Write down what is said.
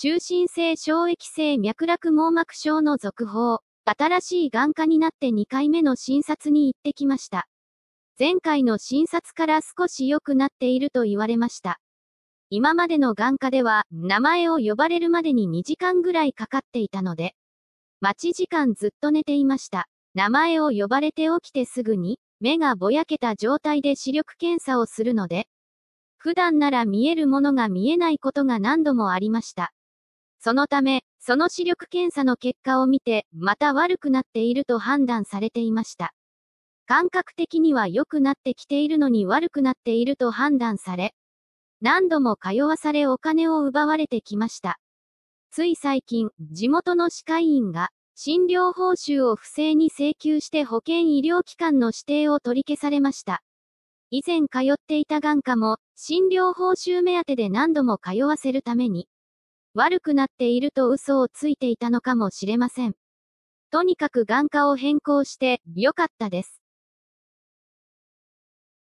中心性衝液性脈絡網膜症の続報、新しい眼科になって2回目の診察に行ってきました。前回の診察から少し良くなっていると言われました。今までの眼科では、名前を呼ばれるまでに2時間ぐらいかかっていたので、待ち時間ずっと寝ていました。名前を呼ばれて起きてすぐに、目がぼやけた状態で視力検査をするので、普段なら見えるものが見えないことが何度もありました。そのため、その視力検査の結果を見て、また悪くなっていると判断されていました。感覚的には良くなってきているのに悪くなっていると判断され、何度も通わされお金を奪われてきました。つい最近、地元の歯科医院が、診療報酬を不正に請求して保健医療機関の指定を取り消されました。以前通っていた眼科も、診療報酬目当てで何度も通わせるために、悪くなっていると嘘をついていたのかもしれません。とにかく眼科を変更して、良かったです。